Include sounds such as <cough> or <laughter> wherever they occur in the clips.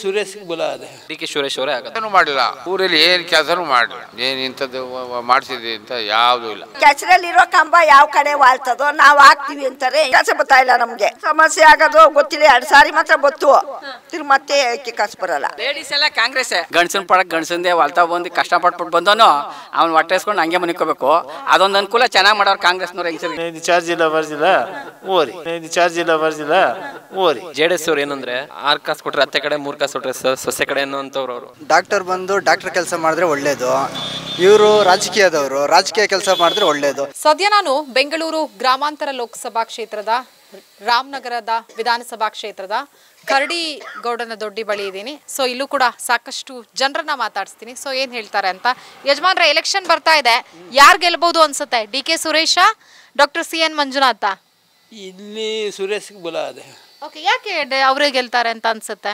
ಸುರೇಶ್ ಬುಲಾದೆ D K Suresh ಅವರೇ ಆಗದನು ಮಾಡಿಲ್ಲ ಊರಲ್ಲಿ ಏನ್ ಕೆಲಸನೂ ಮಾಡಿಲ್ಲ ಏನ್ ಇಂಥದ್ದು ಮಾಡಿಸಿದ್ರಿ ಅಂತ ಯಾವ್ದು ಇಲ್ಲ ಕೆಸರಲ್ಲಿ ಇರೋ ಕಂಬ ಯಾವ ಕಡೆ ವಾಲ್ತದೋ ನಾವ್ ಹಾಕ್ತಿವಿ ಅಂತಾರೆ ಕೆಲಸ ಬರ್ತಾ ಇಲ್ಲ ನಮ್ಗೆ ಸಮಸ್ಯೆ ಆಗೋದು ಗೊತ್ತಿಲ್ಲ ಎರಡ್ ಸಾರಿ ಮಾತ್ರ ಗೊತ್ತು ತಿರ್ಗ ಮತ್ತೆ ಅಕ್ಕಿ ಕಾಸು ಬರಲ್ಲ ಲೇಡೀಸ್ ಎಲ್ಲ ಕಾಂಗ್ರೆಸ್ ಗಂಡ್ಸನ್ ಪಡಕ್ ಗಂಡಸಂದೇ ವಾಲ್ತಾ ಬಂದು ಕಷ್ಟ ಪಟ್ಬಿಟ್ಟು ಬಂದನು ಅವ್ನ ಹೊಟ್ಟೆಸ್ಕೊಂಡು ಹಂಗೆ ಮನಿಕೋಬೇಕು ಅದೊಂದು ಅನುಕೂಲ ಚೆನ್ನಾಗಿ ಮಾಡೋರು ಕಾಂಗ್ರೆಸ್ನವ್ರ ಹೆಂಗ್ ಚಾರ್ಜ್ ಇಲ್ಲ ಬರ್ಜಿಲ್ಲ ಓರಿ ಇದು ಚಾರ್ಜ್ ಇಲ್ಲ ಬರ್ಜ್ ಇಲ್ಲ ಓರಿ ಜೆ ಡಿ ಎಸ್ ಅವ್ರು ಏನಂದ್ರೆ ಆರ್ ಕಾಸ್ ಕೊಟ್ರೆ ಅತ್ತೆ ಕಡೆ ಮೂರ್ ಕಾಸು ಕೊಟ್ರೆ ಸೊಸೆ ಕಡೆ ಅನ್ನೋ ಅಂತವ್ರು ಅವರು ಡಾಕ್ಟರ್ ಬಂದು ಡಾಕ್ಟರ್ ಕೆಲಸ ಮಾಡಿದ್ರೆ ಒಳ್ಳೇದು ಇವರು ರಾಜಕೀಯದವರು ರಾಜಕೀಯ ಕೆಲಸ ಮಾಡಿದ್ರೆ ಒಳ್ಳೇದು ಸದ್ಯ ನಾನು ಬೆಂಗಳೂರು ಗ್ರಾಮಾಂತರ ಲೋಕಸಭಾ ಕ್ಷೇತ್ರದ ರಾಮನಗರದ ವಿಧಾನಸಭಾ ಕ್ಷೇತ್ರದ ಕರಡಿ ಗೌಡನ ದೊಡ್ಡಿ ಬಳಿ ಇದ್ದೀನಿ ಸೊ ಇಲ್ಲೂ ಕೂಡ ಸಾಕಷ್ಟು ಜನರನ್ನ ಮಾತಾಡಿಸ್ತೀನಿ ಸೊ ಏನು ಹೇಳ್ತಾರೆ ಅಂತ ಯಜಮಾನ್ರ ಎಲೆಕ್ಷನ್ ಬರ್ತಾ ಇದೆ ಯಾರು ಗೆಲ್ಬಹುದು ಅನ್ಸುತ್ತೆ D K Suresh doctor C N Manjunath ಇಲ್ಲಿ ಸುರೇಶ್ಗೆ ಬಲ ಅದೇ ಓಕೆ ಯಾಕೆ ಅವರೇ ಗೆಲ್ತಾರೆ ಅಂತ ಅನ್ಸುತ್ತೆ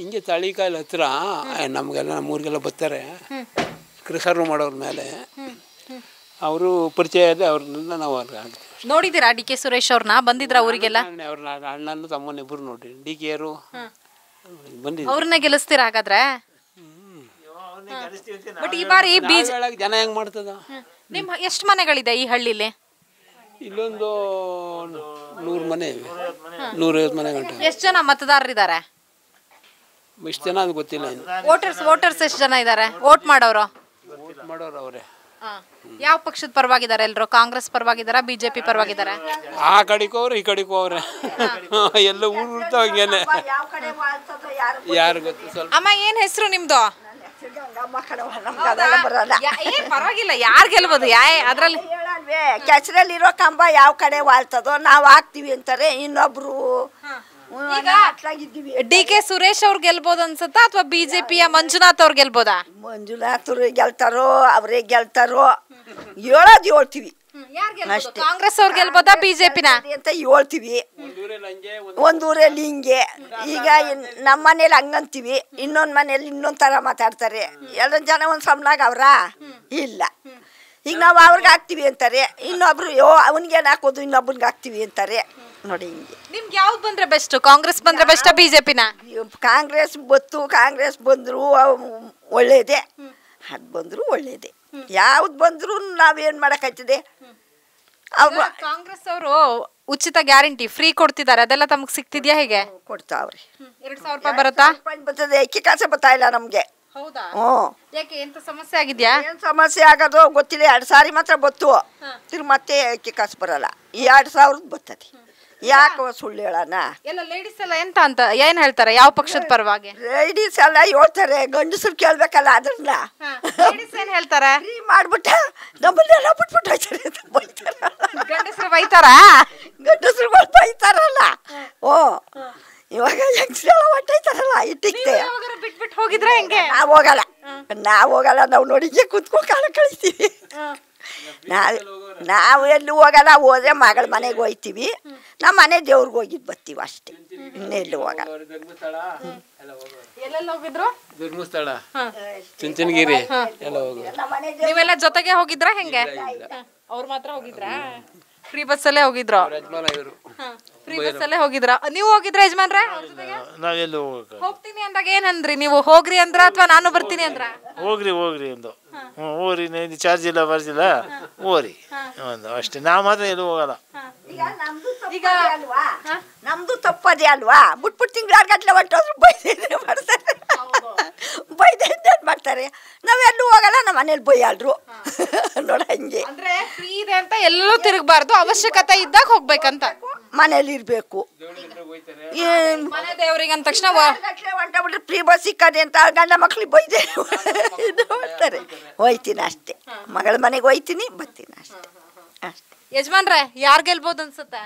ಹಿಂಗೆ ತಳಿಕಾಯಿಲ್ ಹತ್ರ ನಮಗೆಲ್ಲ ನಮ್ಮೂರಿಗೆಲ್ಲ ಬರ್ತಾರೆ ಕೃಷರು ಮಾಡೋರ ಮೇಲೆ ಅವರು ಪರಿಚಯ ಇದೆ ಅವ್ರನ್ನೆಲ್ಲ ನಾವು ಅವ್ರಿಗೆ ಹಾಕ್ತೀವಿ ನೋಡಿದ್ದೀರಾ ಡಿ ಕೆ ಸುರೇಶ್ ಅವ್ರನ್ನ ಬಂದಿದ್ರ ಅವರಿಗೆಲ್ಲ ಅವ್ರ ಅಣ್ಣನ ತಮ್ಮನ ಇಬ್ಬರು ನೋಡಿ ಡಿ ಕೆ ಅವರು ಬಂದಿದ್ರು ಅವ್ರನ್ನ ಗೆಲ್ಲಿಸ್ತೀರಾ ಹಾಗಾದ್ರೆ ಬಟ್ ಈ ಬಾರಿ ಬೀಜ ಜನ ಹೆಂಗ್ ಮಾಡ್ತದ ನಿಮ್ಮ ಎಷ್ಟು ಮನೆಗಳಿದೆ ಈ ಹಳ್ಳಿಲಿ ಇಲ್ಲೊಂದು ನೂರು ಮನೆ ಇವೆ ನೂರೈವತ್ತು ಮನೆ ಗಂಟೆ ಎಷ್ಟು ಜನ ಮತದಾರರಿದ್ದಾರೆ ಇಷ್ಟು ಜನ ಅದು ಗೊತ್ತಿಲ್ಲ ವೋಟರ್ಸ್ ವೋಟರ್ಸ್ ಎಷ್ಟು ಜನ ಇದ್ದಾರೆ ವೋಟ್ ಮಾಡೋರು ವೋಟ್ ಮಾಡೋರು ಅವರೇ ಯಾವ ಪಕ್ಷದ ಪರವಾಗಿದ್ದಾರೆ ಎಲ್ಲರೂ ಕಾಂಗ್ರೆಸ್ ಪರವಾಗಿದ್ದಾರಾ ಬಿಜೆಪಿ ಪರವಾಗಿದ್ದಾರೆ ಆ ಕಡಿಕೋರು ಈ ಕಡೆಗೂ <laughs> ಎಲ್ಲ ಊರು ಊರ್ತಾವಂಗೇನೆ ಯಾರು ಗೊತ್ತು ಅಮ್ಮ ಏನ್ ಹೆಸರು ನಿಮ್ದು ನಮ್ಮ ಕಡೆ ಬರಲ್ಲ ಪರವಾಗಿಲ್ಲ ಯಾರು ಗೆಲ್ಬೋದು ಯಾ ಅದರಲ್ಲಿ ಕಂಬ ಯಾವ ಕಡೆ ವಾಲ್ತದೋ ನಾವು ಹಾಕ್ತಿವಿ ಅಂತಾರೆ ಇನ್ನೊಬ್ರು ಡಿ ಕೆ ಸುರೇಶ್ ಅವ್ರು ಗೆಲ್ಬೋದು ಅನ್ಸುತ್ತಾ ಅಥವಾ ಬಿಜೆಪಿಯ ಮಂಜುನಾಥ್ ಅವ್ರು ಗೆಲ್ಬೋದಾ ಮಂಜುನಾಥ್ ಅವ್ರು ಗೆಲ್ತಾರೋ ಅವರೇ ಗೆಲ್ತಾರೋ ಹೇಳೋದು ಹೇಳ್ತೀವಿ ಕಾಂಗ್ರೆಸ್ ಅವ್ರು ಗೆಲ್ಬೋದಾ ಬಿಜೆಪಿನ ಅಂತ ಹೇಳ್ತೀವಿ ಒಂದು ಹಿಂಗೆ ಈಗ ನಮ್ಮ ಮನೇಲಿ ಹಂಗಂತೀವಿ ಇನ್ನೊಂದು ಮನೇಲಿ ಇನ್ನೊಂದು ತರ ಮಾತಾಡ್ತಾರೆ ಎರಡು ಜನ ಒಂದು ಸಂಬಳಾಗ ಅವ್ರ ಇಲ್ಲ ಈಗ ನಾವು ಅವ್ರಿಗೆ ಹಾಕ್ತೀವಿ ಅಂತಾರೆ ಇನ್ನೊಬ್ರು ಯೋ ಏನ್ ಹಾಕೋದು ಇನ್ನೊಬ್ಬನಿಗೆ ಹಾಕ್ತಿವಿ ಅಂತಾರೆ ನೋಡಿ ಹಿಂಗೆ ನಿಮ್ಗೆ ಯಾವ್ದು ಬಂದ್ರೆ ಬೆಸ್ಟ್ ಕಾಂಗ್ರೆಸ್ ಬಂದ್ರೆ ಬೆಸ್ಟ್ ಬಿಜೆಪಿನ ಕಾಂಗ್ರೆಸ್ ಬತ್ತು ಕಾಂಗ್ರೆಸ್ ಬಂದ್ರು ಒಳ್ಳೇದೇ ಅದ್ ಬಂದ್ರು ಒಳ್ಳೇದೇ ಯಾವ್ದು ಬಂದ್ರು ನಾವೇನ್ ಮಾಡಕ್ ಆಯ್ತದೆ ಕಾಂಗ್ರೆಸ್ ಅವರು ಉಚಿತ ಗ್ಯಾರಂಟಿ ಫ್ರೀ ಕೊಡ್ತಿದ್ದಾರೆ ಅದೆಲ್ಲ ತಮಗೆ ಸಿಗ್ತಿದ್ಯಾ ಹೇಗೆ ಕೊಡ್ತಾವ್ರಿ ಎರಡು ಸಾವಿರ ರೂಪಾಯಿ ಬರುತ್ತಾ ಬರ್ತದೆ ಅಕ್ಕಿ ಕಾಸೆ ಬರ್ತಾ ಇಲ್ಲ ನಮ್ಗೆ ಎಂತ ಸಮಸ್ಯೆ ಆಗಿದ್ಯಾ ಏನು ಸಮಸ್ಯೆ ಆಗೋದು ಗೊತ್ತಿಲ್ಲ ಎರಡು ಸಾರಿ ಮಾತ್ರ ಬತ್ತು ತಿರು ಮತ್ತೆ ಅಕ್ಕಿ ಕಾಸು ಬರಲ್ಲ ಈ ಎರಡ್ ಸಾವಿರದ ಬರ್ತದೆ ಯಾಕೋ ಸುಳ್ಳು ಹೇಳನ ಎಲ್ಲ ಲೇಡೀಸ್ ಎಲ್ಲ ಎಂತ ಅಂತ ಏನ್ ಹೇಳ್ತಾರೆ ಯಾವ ಪಕ್ಷದ ಪರವಾಗಿ ಲೇಡೀಸ್ ಎಲ್ಲ ಹೇಳ್ತಾರೆ ಗಂಡಸರು ಕೇಳ್ಬೇಕಲ್ಲ ಅದನ್ನ ಲೇಡೀಸ್ ಏನ್ ಹೇಳ್ತಾರೆ ಮಾಡ್ಬಿಟ್ಟ ನಮ್ಮನ್ನೆಲ್ಲ ಬಿಟ್ಬಿಟ್ಟು ಹೋಯ್ತಾರೆ ಗಂಡಸರು ಬೈತಾರ ಗಂಡಸರು ಬೈತಾರಲ್ಲ ಓ ಇವಾಗ ಹೆಂಗಸರೆಲ್ಲ ಹೊಟ್ಟೈತಾರಲ್ಲ ಇಟ್ಟಿಕ್ತೆ ಬಿಟ್ಬಿಟ್ಟು ಹೋಗಿದ್ರೆ ಹೆಂಗೆ ನಾವು ಹೋಗಲ್ಲ ನಾವು ಹೋಗಲ್ಲ ನಾವು ನೋಡಿಗೆ ಕುತ್ಕೊಂಡು ಕಾಲ ಕಳಿಸ್ತೀವಿ ನಾವು ಎಲ್ಲಿ ಹೋಗಲ್ಲ ಹೋದ್ರೆ ಮಗಳ ಮನೆಗೆ ಹೋಯ್ತೀವಿ ನಮ್ಮ ಮನೆ ದೇವ್ರಿಗೆ ಹೋಗಿದ್ ಬರ್ತೀವಿ ಅಷ್ಟೇ ಎಲ್ಲಿ ಹೋಗಲ್ಲ ಧರ್ಮಸ್ಥಳ ನೀವೆಲ್ಲ ಜೊತೆಗೆ ಹೋಗಿದ್ರಾ ಹೆಂಗೆ ಅವ್ರು ಮಾತ್ರ ಫ್ರೀ ಹೋಗಿದ್ರು ಪ್ರೀವಿಯಸ್ ಹೋಗಿದ್ರಾ ನೀವು ಹೋಗಿದ್ರಾ ಯಜಮಾನ್ರೆ ಅವ್ರ ಜೊತೆಗೆ ನಾವೆಲ್ಲೂ ಹೋಗ್ತೀನಿ ಅಂದಾಗ ಏನಂದ್ರಿ ನೀವು ಹೋಗ್ರಿ ಅಂದ್ರ ಅಥವಾ ನಾನು ಬರ್ತೀನಿ ಅಂದ್ರ ಹೋಗ್ರಿ ಹೋಗ್ರಿ ಎಂದು ಹ್ಞೂ ಹೋಗ್ರಿ ಇದು ಚಾರ್ಜ್ ಇಲ್ಲ ಬರ್ಜಿಲ್ಲ ಹೋಗ್ರಿ ಒಂದು ಅಷ್ಟೇ ನಾವು ಮಾತ್ರ ಎಲ್ಲೂ ಹೋಗಲ್ಲ ಈಗ ನಮ್ದು ಈಗ ಅಲ್ವಾ ನಮ್ದು ತಪ್ಪದೇ ಅಲ್ವಾ ಬಿಟ್ಬಿಟ್ಟು ತಿಂಗಳಾರ್ ಗಟ್ಲೆ ಹೊರಟೋದ್ರು ಬೈದಿದ್ರೆ ಮಾಡ್ತಾರೆ <laughs> ಬೈದೇನ್ ಮಾಡ್ತಾರೆ ನಾವೆಲ್ಲೂ ಹೋಗಲ್ಲ ನಮ್ಮ ಮನೇಲಿ ಬೈಯಾಲ್ರು <laughs> ನೋಡ ಹಂಗೆ ಫ್ರೀ ಇದೆ ಅಂತ ಎಲ್ಲೂ ತಿರುಗಬಾರ್ದು ಅವಶ್ಯಕತೆ ಇದ್ದಾಗ ಹೋಗ್ಬೇಕಂತ ಮನೇಲಿ ಇರಬೇಕು ಏನು ಮನೆ ದೇವ್ರಿಗೆ ಅಂದ ತಕ್ಷಣ ಫ್ರೀ ಬಸ್ ಸಿಕ್ಕದೆ ಅಂತ ಗಂಡ ಮಕ್ಳಿಗೆ ಬೈದೆ <laughs> ಇದು ಮಾಡ್ತಾರೆ ಹೋಯ್ತೀನಿ ಅಷ್ಟೇ ಮಗಳ ಮನೆಗೆ ಹೋಯ್ತೀನಿ ಬರ್ತೀನಿ ಅಷ್ಟೇ ಅಷ್ಟೇ ಯಜಮಾನ್ರೆ ಯಾರು ಗೆಲ್ಬೋದು ಅನ್ಸುತ್ತೆ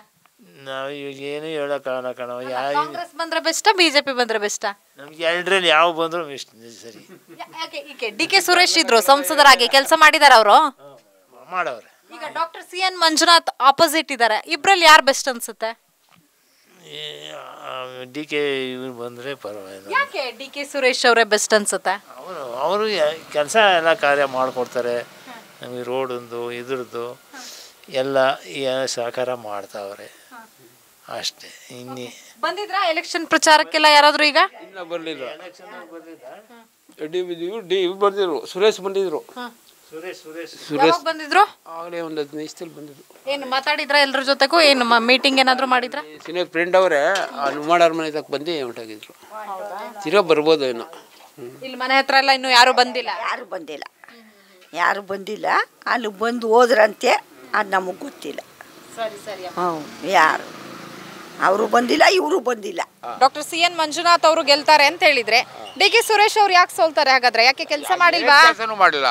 ನಾವು ಇವಾಗ ಏನು ಹೇಳೋಕ್ಕಾಗಲ್ಲ ಕಣವ ಕಾಂಗ್ರೆಸ್ ಬಂದ್ರೆ ಬೆಸ್ಟ ಬಿಜೆಪಿ ಬಂದ್ರೆ ಬೆಸ್ಟ ನಮ್ಗೆ ಎರಡರಲ್ಲಿ ಯಾವ ಬಂದ್ರು ಬೆಸ್ಟ್ ಸರಿ ಡಿ ಕೆ ಸುರೇಶ್ ಇದ್ರು ಸಂಸದರಾಗಿ ಕೆಲಸ ಮಾಡಿದಾರ ಅವರು ಮಾಡವ್ರೆ ಈಗ doctor C N Manjunath opposite ಇದ್ದಾರೆ ಇಬ್ರಲ್ಲಿ ಯಾರು ಬೆಸ್ಟ್ ಅನ್ಸುತ್ತೆ ಡಿ ಕೆ ಇವ್ರು ಬಂದರೆ ಪರವಾಗಿಲ್ಲ ಯಾಕೆ ಡಿ ಕೆ ಸುರೇಶ್ ಅವರೇ ಬೆಸ್ಟ್ ಅನ್ಸುತ್ತೆ ಅವರು ಅವರು ಕೆಲಸ ಎಲ್ಲ ಕಾರ್ಯ ಮಾಡಿಕೊಡ್ತಾರೆ ನಮಗೆ ರೋಡೊಂದು ಇದ್ರದ್ದು ಎಲ್ಲ ಸಹಕಾರ ಮಾಡ್ತಾವ್ರೆ ಅಷ್ಟೇ ಇನ್ನಿ ಬಂದಿದ್ರಾ ಎಲೆಕ್ಷನ್ ಪ್ರಚಾರಕ್ಕೆಲ್ಲ ಯಾರಾದರೂ ಈಗ ಇಲ್ಲ ಬರಲಿಲ್ಲ ಡಿ ಬಿದ್ದಿದ್ರು ಡಿ ಸುರೇಶ್ ಬಂದಿದ್ರು ಸುರೇಶ್ ಬಂದಿದ್ರು ಆಗಲೇ ಒಂದು ಹದಿನೈದು ಬಂದಿದ್ರು ಏನು ಮಾತಾಡಿದ್ರ ಎಲ್ಲರ ಜೊತೆಗೂ ಏನು ಮೀಟಿಂಗ್ ಏನಾದರೂ ಮಾಡಿದ್ರ ಸಿನಿಯರ್ ಫ್ರೆಂಡ್ ಅವರೇ ನುಮಾಡವ್ರ ಮನೆ ತಕ್ಕ ಬಂದು ಹೊಂಟಾಗಿದ್ರು ತಿರೋ ಬರ್ಬೋದು ಏನೋ ಇಲ್ಲಿ ಮನೆ ಹತ್ರ ಎಲ್ಲ ಇನ್ನೂ ಯಾರು ಬಂದಿಲ್ಲ ಯಾರು ಬಂದಿಲ್ಲ ಯಾರು ಬಂದಿಲ್ಲ ಅಲ್ಲಿ ಬಂದು ಹೋದ್ರಂತೆ ಅದು ನಮಗೆ ಗೊತ್ತಿಲ್ಲ ಸರಿ ಸರಿ ಹ್ಞೂ ಯಾರು ಅವರು ಬಂದಿಲ್ಲ ಇವರು ಬಂದಿಲ್ಲ ಡಾಕ್ಟರ್ ಸಿ ಎನ್ ಮಂಜುನಾಥ್ ಅವರು ಗೆಲ್ತಾರೆ ಅಂತ ಹೇಳಿದ್ರೆ ಡಿ ಕೆ ಸುರೇಶ್ ಅವ್ರು ಯಾಕೆ ಸೋಲ್ತಾರೆ ಹಾಗಾದ್ರೆ ಯಾಕೆ ಕೆಲಸ ಮಾಡಿಲ್ವಾ ಕೆಲಸನೂ ಮಾಡಿಲ್ಲ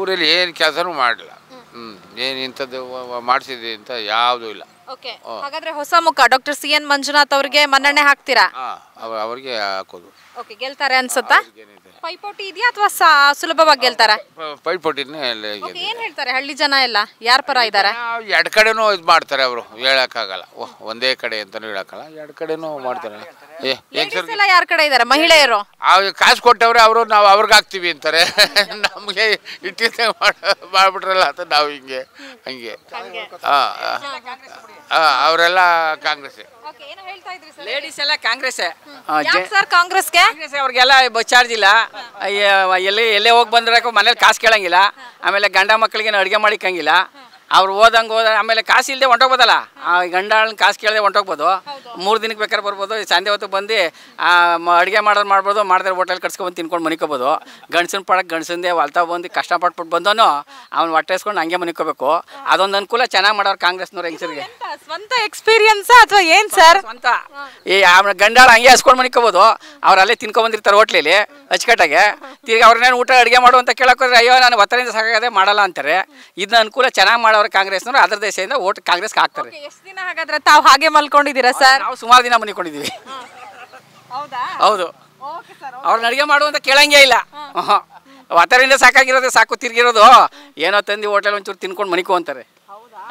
ಊರಲ್ಲಿ ಏನು ಕೆಲಸನೂ ಮಾಡಿಲ್ಲ ಹ್ಮ್ ಏನ್ ಇಂಥದ್ದು ಮಾಡಿಸಿದ್ರಿ ಅಂತ ಯಾವುದೂ ಇಲ್ಲ ಓಕೆ ಹಾಗಾದ್ರೆ ಹೊಸ ಮುಖ ಡಾಕ್ಟರ್ ಸಿ ಎನ್ ಮಂಜುನಾಥ್ ಅವ್ರಿಗೆ ಮನ್ನಣೆ ಹಾಕ್ತೀರಾ ಅವ್ರಿಗೆ ಹಾಕೋದು ಓಕೆ ಗೆಲ್ತಾರೆ ಅನ್ಸುತ್ತಾ ಪೈಪೋಟಿ ಇದೆಯಾ ಅಥವಾ ಸುಲಭವಾಗಿ ಗೆಲ್ತಾರ ಪೈಪೋಟಿನೇ ಏನ್ ಹೇಳ್ತಾರೆ ಹಳ್ಳಿ ಜನ ಎಲ್ಲ ಯಾರ ಪರ ಇದಾರೆ ಎರಡ್ ಕಡೆನೂ ಇದು ಮಾಡ್ತಾರೆ ಅವರು ಹೇಳಕ್ಕಾಗಲ್ಲ ಒಂದೇ ಕಡೆ ಅಂತಾನೂ ಹೇಳಕ್ಕಾಗಲ್ಲ ಎರಡ್ ಕಡೆನೂ ಮಾಡ್ತಾರೆ ಯಾರ ಕಡೆ ಇದಾರೆ ಮಹಿಳೆಯರು ಕಾಸು ಕೊಟ್ಟವ್ರೆ ಅವರು ನಾವು ಅವ್ರಿಗೆ ಹಾಕ್ತಿವಿ ಅಂತಾರೆ ನಮ್ಗೆ ಇಟ್ಟಿದ್ದೆ ಮಾಡ್ಬಿಟ್ರಲ್ಲ ಅಂತ ನಾವು ಹಿಂಗೆ ಹಂಗೆ ಅವರೆಲ್ಲ ಕಾಂಗ್ರೆಸ್ ಲೇಡೀಸ್ ಎಲ್ಲ ಕಾಂಗ್ರೆಸ್ ಕಾಂಗ್ರೆಸ್ಗೆ ಅವ್ರಿಗೆಲ್ಲ ಬಸ್ ಚಾರ್ಜ್ ಇಲ್ಲ ಎಲ್ಲಿ ಎಲ್ಲೇ ಹೋಗಿ ಬಂದ್ರೆ ಮನೇಲಿ ಕಾಸು ಕೇಳಂಗಿಲ್ಲ ಆಮೇಲೆ ಗಂಡ ಮಕ್ಕಳಿಗೆ ಅಡುಗೆ ಮಾಡಿಕ್ಕಂಗಿಲ್ಲ ಅವ್ರು ಓದಂಗೆ ಹೋದ ಆಮೇಲೆ ಕಾಸು ಇಲ್ಲದೆ ಹೊಂಟೋಗ್ಬೋದಲ್ಲ ಆ ಗಂಡಾಳನ್ನ ಕಾಸು ಕೇಳದೆ ಹೊಂಟೋಗ್ಬೋದು ಮೂರು ದಿನಕ್ಕೆ ಬೇಕಾದ್ರೆ ಬರ್ಬೋದು ಸಂಜೆ ಹೊತ್ತು ಬಂದು ಅಡುಗೆ ಮಾಡೋದು ಮಾಡ್ಬೋದು ಮಾಡಿದ್ರೆ ಹೋಟೆಲ್ ಕಟ್ಸ್ಕೊಂಡು ತಿನ್ಕೊಂಡು ಮನಿಕೋಬೋದು ಗಂಡಸಿನ ಪಡಕ್ಕೆ ಗಂಡಸಿಂದೇ ಹೊಲ್ತಾ ಬಂದು ಕಷ್ಟಪಟ್ಬಿಟ್ಟು ಬಂದೋನು ಅವ್ನು ಹೊಟ್ಟೆಸ್ಕೊಂಡು ಹಂಗೆ ಮನಿಕೋಬೇಕು ಅದೊಂದು ಅನುಕೂಲ ಚೆನ್ನಾಗಿ ಮಾಡೋರು ಕಾಂಗ್ರೆಸ್ನವ್ರು ಹೆಂಗಸರಿಗೆ ಸ್ವಂತ ಎಕ್ಸ್ಪೀರಿಯನ್ಸ್ ಅಥವಾ ಏನು ಸರ್ ಸ್ವಂತ ಈ ಅವ್ನ ಗಂಡಾಳ ಹಂಗೆ ಹಸ್ಕೊಂಡು ಮನಿಕೋಬೋದು ಅವ್ರು ಅಲ್ಲೇ ಬಂದಿರ್ತಾರೆ ಹೋಟ್ಲಲ್ಲಿ ಅಚ್ಚುಕಟ್ಟಾಗೆ ತಿರ್ಗಿ ಅವ್ರನ್ನೇನು ಊಟ ಅಡುಗೆ ಮಾಡು ಅಂತ ಕೇಳೋಕ್ಕೋದ್ರೆ ಅಯ್ಯೋ ನಾನು ಒತ್ತರಿಂದ ಸಾಕಾಗದೆ ಮಾಡಲ್ಲ ಅಂತಾರೆ ಇದನ್ನ ಅನುಕೂಲ ಚೆನ್ನಾಗಿ ಮಾಡೋರು ಕಾಂಗ್ರೆಸ್ನವ್ರು ಅದರ ದೇಶದಿಂದ ಓಟ್ ಕಾಂಗ್ರೆಸ್ ಹಾಕ್ತಾರೆ ತಾವು ಹಾಗೆ ಮಲ್ಕೊಂಡಿದ್ದೀರಾ ಸರ್ ನಾವು ಸುಮಾರು ದಿನ ಮನಿಕೊಂಡಿದ್ದೀವಿ ಹೌದು ಅವ್ರನ್ನ ಅಡುಗೆ ಮಾಡುವಂತ ಅಂತ ಕೇಳಂಗೇ ಇಲ್ಲ ವಾತಾವರಣ ಸಾಕಾಗಿರೋದೇ ಸಾಕು ತಿರ್ಗಿರೋದು ಏನೋ ತಂದು ಹೋಟೆಲ್ ಒಂಚೂರು ತಿನ್ಕೊಂಡು ಮನಿಕೋ ಅಂತಾರೆ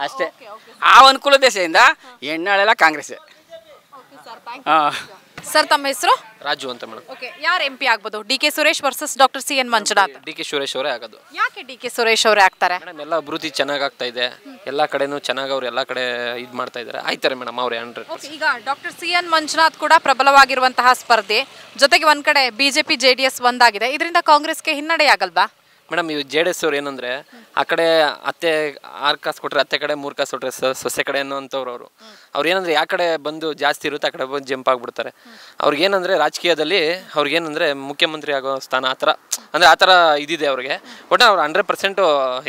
ಅಷ್ಟೇ ಆ ಅನುಕೂಲ ದೇಶದಿಂದ ಹೆಣ್ಣಾಳೆಲ್ಲ ಕಾಂಗ್ರೆಸ್ ಹಾಂ ಸರ್ ತಮ್ಮ ಹೆಸರು ರಾಜು ಅಂತ ಮೇಡಮ್ ಓಕೆ ಯಾರು ಎಂ ಪಿ ಆಗ್ಬೋದು D K Suresh versus doctor C N Manjunath D K Suresh ಅವರೇ ಆಗೋದು ಯಾಕೆ ಡಿ ಕೆ ಸುರೇಶ್ ಅವರೇ ಆಗ್ತಾರೆ ಎಲ್ಲ ಅಭಿವೃದ್ಧಿ ಚೆನ್ನಾಗಿ ಆಗ್ತಾ ಇದೆ ಎಲ್ಲಾ ಕಡೆನೂ ಚೆನ್ನಾಗಿ ಅವ್ರು ಎಲ್ಲಾ ಕಡೆ ಇದು ಮಾಡ್ತಾ ಇದ್ದಾರೆ ಆಯ್ತಾರೆ ಮೇಡಮ್ ಅವ್ರೆ ಹಂಡ್ರೆಡ್ ಈಗ ಡಾಕ್ಟರ್ ಸಿ ಎನ್ ಮಂಜುನಾಥ್ ಕೂಡ ಪ್ರಬಲವಾಗಿರುವಂತಹ ಸ್ಪರ್ಧೆ ಜೊತೆಗೆ ಒಂದ್ ಕಡೆ ಬಿಜೆಪಿ ಜೆಡಿಎಸ್ ಒಂದಾಗಿದೆ ಇದರಿಂದ ಕಾಂಗ್ರೆಸ್ಗೆ ಹಿನ್ನಡೆ ಆಗಲ್ವಾ ಮೇಡಮ್ ಇವ್ ಜೆ ಡಿ ಎಸ್ ಅವ್ರು ಏನಂದ್ರೆ ಆ ಕಡೆ ಅತ್ತೆ ಆರು ಕಾಸು ಕೊಟ್ರೆ ಅತ್ತೆ ಕಡೆ ಮೂರು ಕಾಸು ಕೊಟ್ರೆ ಸೊಸೆ ಕಡೆ ಅನ್ನೋಂಥವ್ರು ಅವರು ಅವ್ರು ಏನಂದ್ರೆ ಯಾವ ಕಡೆ ಬಂದು ಜಾಸ್ತಿ ಇರುತ್ತೆ ಆ ಕಡೆ ಬಂದು ಜಂಪ್ ಅವ್ರಿಗೆ ಏನಂದ್ರೆ ರಾಜಕೀಯದಲ್ಲಿ ಏನಂದ್ರೆ ಮುಖ್ಯಮಂತ್ರಿ ಆಗೋ ಸ್ಥಾನ ಆ ಅಂದ್ರೆ ಆತರ ಇದಿದೆ ಅವ್ರಿಗೆ ಬಟ್ ಅವ್ರು ಹಂಡ್ರೆಡ್ ಪರ್ಸೆಂಟು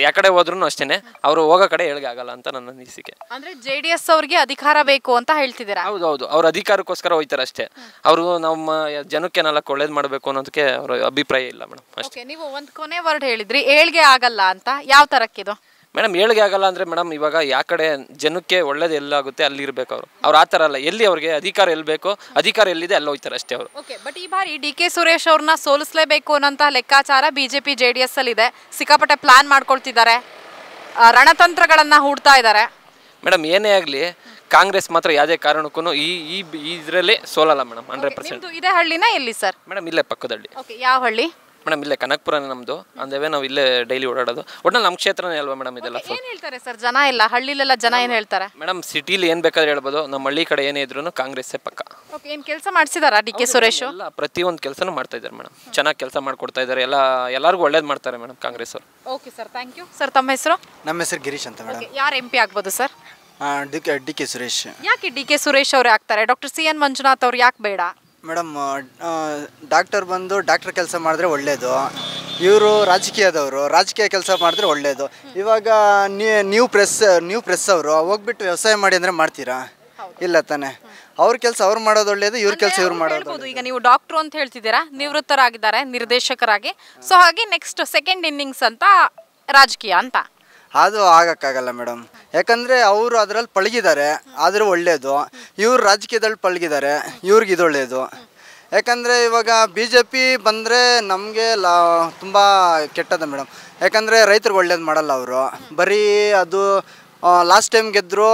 ಯಾವ ಕಡೆ ಹೋದ್ರೂ ಅಷ್ಟೇ ಅವರು ಹೋಗೋ ಕಡೆ ಹೇಳಗೆ ಆಗಲ್ಲ ಅಂತ ನನ್ನ ಅನಿಸಿಕೆ ಅಂದ್ರೆ ಜೆ ಡಿ ಎಸ್ ಅವ್ರಿಗೆ ಅಧಿಕಾರ ಬೇಕು ಅಂತ ಹೇಳ್ತಿದ್ದಾರೆ ಹೌದು ಹೌದು ಅವ್ರ ಅಧಿಕಾರಕ್ಕೋಸ್ಕರ ಹೋಯ್ತಾರೆ ಅಷ್ಟೇ ಅವರು ನಮ್ಮ ಜನಕ್ಕೆ ಏನಲ್ಲ ಒಳ್ಳೇದು ಮಾಡಬೇಕು ಅನ್ನೋದಕ್ಕೆ ಅವ್ರ ಅಭಿಪ್ರಾಯ ಇಲ್ಲ ಮೇಡಮ್ ಅಷ್ಟೇ ನೀವು ಒಂದು ಕೊನೆ ವರ್ಡ್ ಹೇಳಿದ್ರಿ ಏಳ್ಗೆ ಆಗಲ್ಲ ಅಂತ ಯಾವ ತರಕ್ಕಿದು ಮೇಡಮ್ ಏಳ್ಗೆ ಆಗಲ್ಲ ಅಂದ್ರೆ ಮೇಡಮ್ ಇವಾಗ ಯಾವ ಕಡೆ ಜನಕ್ಕೆ ಒಳ್ಳೇದು ಎಲ್ಲಾಗುತ್ತೆ ಅಲ್ಲಿ ಇರ್ಬೇಕು ಅವರು ಅವ್ರು ಆತರ ಅಲ್ಲ ಎಲ್ಲಿ ಅವ್ರಿಗೆ ಅಧಿಕಾರ ಎಲ್ಲಿ ಬೇಕೋ ಅಧಿಕಾರ ಎಲ್ಲಿದೆ ಅಲ್ಲಿ ಹೋಯ್ತಾರೆ ಅಷ್ಟೇ ಅವರು ಬಟ್ ಈ ಬಾರಿ ಡಿ ಕೆ ಸುರೇಶ್ ಅವ್ರನ್ನ ಸೋಲಿಸಲೇಬೇಕು ಅನ್ನೋಂತಹ ಲೆಕ್ಕಾಚಾರ ಬಿಜೆಪಿ ಜೆ ಡಿ ಎಸ್ ಅಲ್ಲಿ ಇದೆ ಸಿಕ್ಕಾಪಟ್ಟೆ ಪ್ಲಾನ್ ಮಾಡ್ಕೊಳ್ತಿದ್ದಾರೆ ರಣತಂತ್ರಗಳನ್ನ ಹೂಡ್ತಾ ಇದ್ದಾರೆ ಮೇಡಮ್ ಏನೇ ಆಗಲಿ ಕಾಂಗ್ರೆಸ್ ಮಾತ್ರ ಯಾವುದೇ ಕಾರಣಕ್ಕೂ ಈ ಈ ಇದರಲ್ಲಿ ಸೋಲಲ್ಲ ಮೇಡಮ್ ಹಂಡ್ರೆಡ್ ಪರ್ಸೆಂಟ್ ಇದೇ ಹಳ್ಳಿನ ಎಲ್ಲಿ ಸರ್ ಮೇಡಮ್ ಇಲ್ಲೇ ಪಕ್ಕದಲ್ಲಿ ಓಕೆ ಯಾವ ಹಳ್ಳಿ ಮೇಡಮ್ ಇಲ್ಲೇ ಕನಕ್ಪುರನೇ ನಮ್ಮದು ಅಂದೇವೆ ನಾವು ಇಲ್ಲೇ ಡೈಲಿ ಓಡಾಡೋದು ಒಟ್ಟು ನಮ್ಮ ಕ್ಷೇತ್ರನೇ ಅಲ್ವಾ ಮೇಡಮ್ ಇದೆಲ್ಲ ಏನು ಹೇಳ್ತಾರೆ ಸರ್ ಜನ ಇಲ್ಲ ಹಳ್ಳಿಲೆಲ್ಲ ಜನ ಏನು ಹೇಳ್ತಾರೆ ಮೇಡಮ್ ಸಿಟಿಲಿ ಏನು ಬೇಕಾದ್ರೆ ಹೇಳ್ಬೋದು ನಮ್ಮ ಹಳ್ಳಿ ಕಡೆ ಏನೇ ಇದ್ರು ಕಾಂಗ್ರೆಸ್ ಪಕ್ಕ ಓಕೆ ಏನು ಕೆಲಸ ಮಾಡಿಸಿದಾರಾ ಡಿ ಕೆ ಸುರೇಶ್ ಅಲ್ಲ ಪ್ರತಿಯೊಂದು ಕೆಲಸನೂ ಮಾಡ್ತಾ ಇದ್ದಾರೆ ಮೇಡಮ್ ಚೆನ್ನಾಗಿ ಕೆಲಸ ಮಾಡ್ಕೊಡ್ತಾ ಇದ್ದಾರೆ ಎಲ್ಲ ಎಲ್ಲರಿಗೂ ಒಳ್ಳೇದು ಮಾಡ್ತಾರೆ ಮೇಡಮ್ ಕಾಂಗ್ರೆಸ್ ಅವರು okay sir thank you sir ತಮ್ಮ ಹೆಸರು ನಮ್ಮ ಹೆಸರು ಗಿರೀಶ್ ಅಂತ ಮೇಡಮ್ ಯಾರು ಎಂ ಪಿ ಆಗ್ಬೋದು ಸರ್ ಡಿ ಕೆ ಸುರೇಶ್ ಯಾಕೆ ಡಿ ಕೆ ಸುರೇಶ್ ಅವ್ರು ಆಗ್ತಾರೆ ಡಾಕ್ಟರ್ ಸಿ ಎನ್ ಮಂಜುನಾಥ್ ಅವ್ರು ಯಾಕೆ ಬೇಡ ಮೇಡಮ್ ಡಾಕ್ಟರ್ ಬಂದು ಡಾಕ್ಟರ್ ಕೆಲಸ ಮಾಡಿದ್ರೆ ಒಳ್ಳೇದು ಇವರು ರಾಜಕೀಯದವರು ರಾಜಕೀಯ ಕೆಲಸ ಮಾಡಿದ್ರೆ ಒಳ್ಳೆಯದು ಇವಾಗ ನ್ಯೂ ಪ್ರೆಸ್ ನ್ಯೂ ಪ್ರೆಸ್ ಅವರು ಹೋಗ್ಬಿಟ್ಟು ವ್ಯವಸಾಯ ಮಾಡಿ ಅಂದರೆ ಮಾಡ್ತೀರಾ ಇಲ್ಲ ತಾನೆ ಅವ್ರ ಕೆಲಸ ಅವ್ರು ಮಾಡೋದು ಒಳ್ಳೇದು ಇವ್ರ ಕೆಲಸ ಇವ್ರು ಮಾಡೋದು ಈಗ ನೀವು ಡಾಕ್ಟ್ರು ಅಂತ ಹೇಳ್ತಿದ್ದೀರಾ ನಿವೃತ್ತರಾಗಿದ್ದಾರೆ ನಿರ್ದೇಶಕರಾಗಿ ಸೊ ಹಾಗೆ ನೆಕ್ಸ್ಟ್ ಸೆಕೆಂಡ್ ಇನ್ನಿಂಗ್ಸ್ ಅಂತ ರಾಜಕೀಯ ಅಂತ ಅದು ಆಗಕ್ಕಾಗಲ್ಲ ಮೇಡಮ್ ಯಾಕಂದರೆ ಅವರು ಅದರಲ್ಲಿ ಪಳಗಿದ್ದಾರೆ ಆದರೂ ಒಳ್ಳೆಯದು ಇವ್ರು ರಾಜಕೀಯದಲ್ಲಿ ಪಳಗಿದ್ದಾರೆ ಇವ್ರಿಗೆ ಇದು ಒಳ್ಳೆಯದು ಯಾಕಂದರೆ ಇವಾಗ ಬಿ ಜೆ ಪಿ ಬಂದರೆ ನಮಗೆ ಲಾ ತುಂಬ ಕೆಟ್ಟದ ಮೇಡಮ್ ಯಾಕಂದರೆ ರೈತರಿಗೆ ಒಳ್ಳೇದು ಮಾಡಲ್ಲ ಅವರು ಬರೀ ಅದು ಲಾಸ್ಟ್ ಟೈಮ್ ಗೆದ್ದರು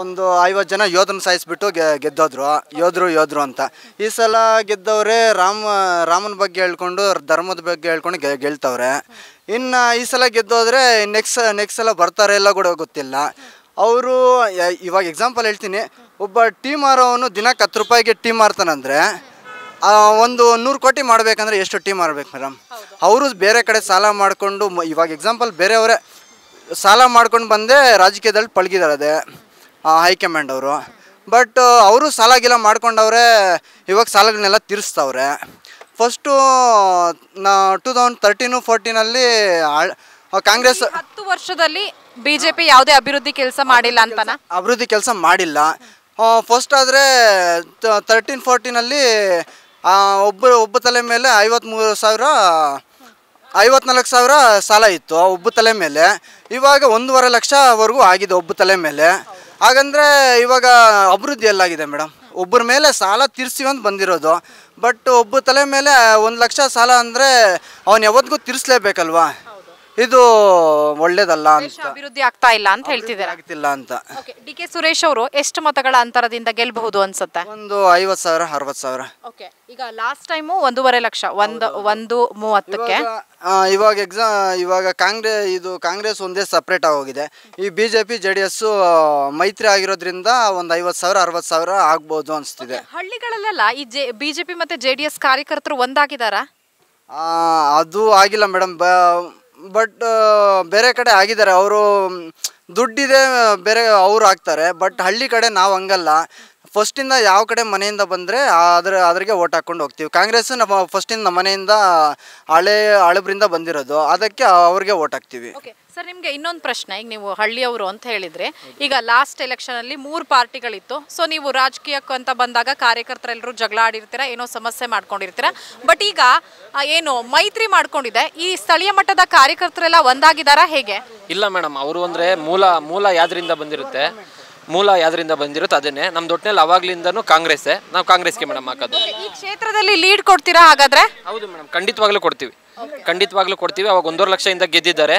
ಒಂದು ಐವತ್ತು ಜನ ಯೋಧನ ಸಾಯಿಸ್ಬಿಟ್ಟು ಗೆ ಗೆದ್ದೋದ್ರು ಯೋಧರು ಯೋಧರು ಅಂತ ಈ ಸಲ ಗೆದ್ದವ್ರೆ ರಾಮ ರಾಮನ ಬಗ್ಗೆ ಹೇಳ್ಕೊಂಡು ಧರ್ಮದ ಬಗ್ಗೆ ಹೇಳ್ಕೊಂಡು ಗೆ ಗೆಲ್ತವ್ರೆ ಇನ್ನು ಈ ಸಲ ಗೆದ್ದೋದ್ರೆ ನೆಕ್ಸ್ಟ್ ನೆಕ್ಸ್ಟ್ ಸಲ ಬರ್ತಾರೆ ಎಲ್ಲ ಕೂಡ ಗೊತ್ತಿಲ್ಲ ಅವರು ಇವಾಗ ಎಕ್ಸಾಂಪಲ್ ಹೇಳ್ತೀನಿ ಒಬ್ಬ ಟೀಮ್ ಮಾರೋವನು ದಿನಕ್ಕೆ ಹತ್ತು ರೂಪಾಯಿಗೆ ಟೀ ಮಾರ್ತಾನಂದರೆ ಒಂದು ನೂರು ಕೋಟಿ ಮಾಡಬೇಕಂದ್ರೆ ಎಷ್ಟು ಟೀಮ್ ಮಾಡ್ಬೇಕು ಮೇಡಮ್ ಅವರು ಬೇರೆ ಕಡೆ ಸಾಲ ಮಾಡಿಕೊಂಡು ಇವಾಗ ಎಕ್ಸಾಂಪಲ್ ಬೇರೆಯವರೇ ಸಾಲ ಮಾಡ್ಕೊಂಡು ಬಂದೇ ರಾಜಕೀಯದಲ್ಲಿ ಪಳಗಿದ್ದಾರೆ ಹೈಕಮಾಂಡ್ ಅವರು ಬಟ್ ಅವರು ಸಾಲ ಗಿಲ ಮಾಡ್ಕೊಂಡವ್ರೆ ಇವಾಗ ಸಾಲಗಳನ್ನೆಲ್ಲ ತೀರಿಸ್ತವ್ರೆ ಫಸ್ಟು ನಾ ಟೂ ತೌಸಂಡ್ ತರ್ಟೀನು ಫೋರ್ಟೀನಲ್ಲಿ ಕಾಂಗ್ರೆಸ್ ಹತ್ತು ವರ್ಷದಲ್ಲಿ ಬಿ ಜೆ ಪಿ ಯಾವುದೇ ಅಭಿವೃದ್ಧಿ ಕೆಲಸ ಮಾಡಿಲ್ಲ ಅಂತ ಅಭಿವೃದ್ಧಿ ಕೆಲಸ ಮಾಡಿಲ್ಲ ಫಸ್ಟ್ ಆದರೆ ತರ್ಟೀನ್ ಫೋರ್ಟೀನಲ್ಲಿ ಒಬ್ಬ ಒಬ್ಬ ತಲೆ ಮೇಲೆ ಐವತ್ತ್ಮೂರು ಸಾವಿರ ಐವತ್ನಾಲ್ಕು ಸಾವಿರ ಸಾಲ ಇತ್ತು ಒಬ್ಬ ತಲೆ ಮೇಲೆ ಇವಾಗ ಒಂದೂವರೆ ಲಕ್ಷವರೆಗೂ ಆಗಿದೆ ಒಬ್ಬ ತಲೆ ಮೇಲೆ ಹಾಗಂದ್ರೆ ಇವಾಗ ಅಭಿವೃದ್ಧಿ ಎಲ್ಲಾಗಿದೆ ಮೇಡಮ್ ಒಬ್ಬರ ಮೇಲೆ ಸಾಲ ತೀರಿಸಿ ಅಂತ ಬಂದಿರೋದು ಬಟ್ ಒಬ್ಬ ತಲೆ ಮೇಲೆ ಒಂದು ಲಕ್ಷ ಸಾಲ ಅಂದರೆ ಅವನು ಯಾವತ್ತಿಗೂ ತೀರಿಸಲೇಬೇಕಲ್ವಾ ಇದು ಒಳ್ಳೇದಲ್ಲ ಅಂತ ಅಭಿವೃದ್ಧಿ ಆಗ್ತಾ ಇಲ್ಲ ಅಂತ ಹೇಳ್ತಿದ್ದಾರೆ ಆಗ್ತಿಲ್ಲ ಅಂತ ಡಿ ಕೆ ಸುರೇಶ್ ಅವರು ಎಷ್ಟು ಮತಗಳ ಅಂತರದಿಂದ ಗೆಲ್ಬಹುದು ಅನ್ಸುತ್ತೆ ಒಂದು ಐವತ್ ಸಾವಿರ ಅರವತ್ ಸಾವಿರ ಓಕೆ ಈಗ ಲಾಸ್ಟ್ ಟೈಮು ಒಂದೂವರೆ ಲಕ್ಷ ಒಂದು ಒಂದು ಮೂವತ್ತಕ್ಕೆ ಇವಾಗ ಎಕ್ಸಾ ಇವಾಗ ಕಾಂಗ್ರೆಸ್ ಇದು ಕಾಂಗ್ರೆಸ್ ಒಂದೇ ಸಪ್ರೇಟ್ ಆಗೋಗಿದೆ ಈ B J P J D S ಮೈತ್ರಿ ಆಗಿರೋದ್ರಿಂದ ಒಂದು ಐವತ್ತು ಸಾವಿರ ಅರವತ್ತು ಸಾವಿರ ಆಗ್ಬೋದು ಅನಿಸ್ತಿದೆ ಹಳ್ಳಿಗಳಲ್ಲೆಲ್ಲ ಈ ಜೆ ಬಿ ಜೆ ಪಿ ಮತ್ತು ಜೆ ಡಿ ಎಸ್ ಕಾರ್ಯಕರ್ತರು ಒಂದಾಗಿದ್ದಾರಾ ಅದು ಆಗಿಲ್ಲ ಮೇಡಮ್ ಬಟ್ uh, ಬೇರೆ ಕಡೆ ಆಗಿದ್ದಾರೆ ಅವರು ದುಡ್ಡಿದೆ ಬೇರೆ ಅವ್ರು ಆಗ್ತಾರೆ ಬಟ್ ಹಳ್ಳಿ ಕಡೆ ನಾವು ಹಂಗಲ್ಲ ಫಸ್ಟಿಂದ ಯಾವ ಕಡೆ ಮನೆಯಿಂದ ಬಂದರೆ ಅದ್ರ ಅದ್ರಿಗೆ ಓಟ್ ಹಾಕ್ಕೊಂಡು ಹೋಗ್ತೀವಿ ಕಾಂಗ್ರೆಸ್ ನಮ್ಮ ಫಸ್ಟಿಂದ ನಮ್ಮ ಮನೆಯಿಂದ ಹಳೆ ಹಳಬ್ರಿಂದ ಬಂದಿರೋದು ಅದಕ್ಕೆ ಅವ್ರಿಗೆ ಓಟ್ ಹಾಕ್ತೀವಿ ಸರ್ ನಿಮಗೆ ಇನ್ನೊಂದು ಪ್ರಶ್ನೆ ಈಗ ನೀವು ಹಳ್ಳಿಯವರು ಅಂತ ಹೇಳಿದರೆ ಈಗ ಲಾಸ್ಟ್ ಎಲೆಕ್ಷನಲ್ಲಿ ಮೂರು ಪಾರ್ಟಿಗಳಿತ್ತು ಸೊ ನೀವು ರಾಜಕೀಯಕ್ಕೂ ಅಂತ ಬಂದಾಗ ಕಾರ್ಯಕರ್ತರೆಲ್ಲರೂ ಜಗಳ ಆಡಿರ್ತೀರ ಏನೋ ಸಮಸ್ಯೆ ಮಾಡ್ಕೊಂಡಿರ್ತೀರ ಬಟ್ ಈಗ ಏನು ಮೈತ್ರಿ ಮಾಡ್ಕೊಂಡಿದೆ ಈ ಸ್ಥಳೀಯ ಮಟ್ಟದ ಕಾರ್ಯಕರ್ತರೆಲ್ಲ ಒಂದಾಗಿದ್ದಾರಾ ಹೇಗೆ ಇಲ್ಲ ಮೇಡಮ್ ಅವರು ಅಂದರೆ ಮೂಲ ಮೂಲ ಯಾದ್ರಿಂದ ಬಂದಿರುತ್ತೆ ಮೂಲ ಯಾದ್ರಿಂದ ಬಂದಿರುತ್ತೆ ಅದನ್ನೇ ನಮ್ಮ ದೊಟ್ಟಿನಲ್ಲಿ ಅವಾಗ್ಲಿಂದನೂ ಕಾಂಗ್ರೆಸ್ಸೇ ನಾವು ಕಾಂಗ್ರೆಸ್ಗೆ ಮೇಡಮ್ ಹಾಕೋದು ಈ ಕ್ಷೇತ್ರದಲ್ಲಿ ಲೀಡ್ ಕೊಡ್ತೀರಾ ಹಾಗಾದ್ರೆ ಹೌದು ಮೇಡಮ್ ಖಂಡಿತವಾಗ್ಲೂ ಕೊಡ್ತೀವಿ ಖಂಡಿತವಾಗ್ಲೂ ಕೊಡ್ತೀವಿ ಅವಾಗ ಒಂದೂವರೆ ಲಕ್ಷದಿಂದ ಗೆದ್ದಿದ್ದಾರೆ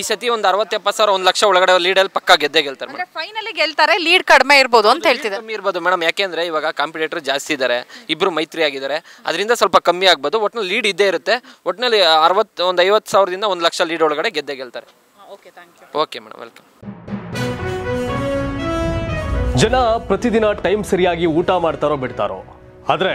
ಈ ಸತಿ ಒಂದು ಅರವತ್ತೆಪ್ಪತ್ತು ಸಾವಿರ ಒಂದು ಲಕ್ಷ ಒಳಗಡೆ ಲೀಡಲ್ಲಿ ಪಕ್ಕ ಗೆದ್ದೇ ಗೆಲ್ತಾರೆ ಮೇಡಮ್ ಫೈನಲಿ ಗೆಲ್ತಾರೆ ಲೀಡ್ ಕಡಿಮೆ ಇರ್ಬೋದು ಅಂತ ಹೇಳ್ತಿದ್ದಾರೆ ಕಮ್ಮಿ ಇರ್ಬೋದು ಮೇಡಮ್ ಯಾಕೆಂದ್ರೆ ಇವಾಗ ಕಾಂಪಿಟೇಟರ್ ಜಾಸ್ತಿ ಇದ್ದಾರೆ ಇಬ್ರು ಮೈತ್ರಿ ಆಗಿದ್ದಾರೆ ಅದರಿಂದ ಸ್ವಲ್ಪ ಕಮ್ಮಿ ಆಗ್ಬೋದು ಒಟ್ಟಿನಲ್ಲಿ ಲೀಡ್ ಇದ್ದೇ ಇರುತ್ತೆ ಒಟ್ಟಿನಲ್ಲಿ ಅರವತ್ತು ಒಂದು ಐವತ್ತು ಸಾವಿರದಿಂದ ಒಂದು ಲಕ್ಷ ಲೀಡ್ ಒಳಗಡೆ ಗೆದ್ದೇ ಗೆಲ್ತಾರೆ ಓಕೆ ಮೇಡಮ್ ವೆಲ್ಕಮ್ ಜನ ಪ್ರತಿದಿನ ಟೈಮ್ ಸರಿಯಾಗಿ ಊಟ ಮಾಡ್ತಾರೋ ಬಿಡ್ತಾರೋ ಆದ್ರೆ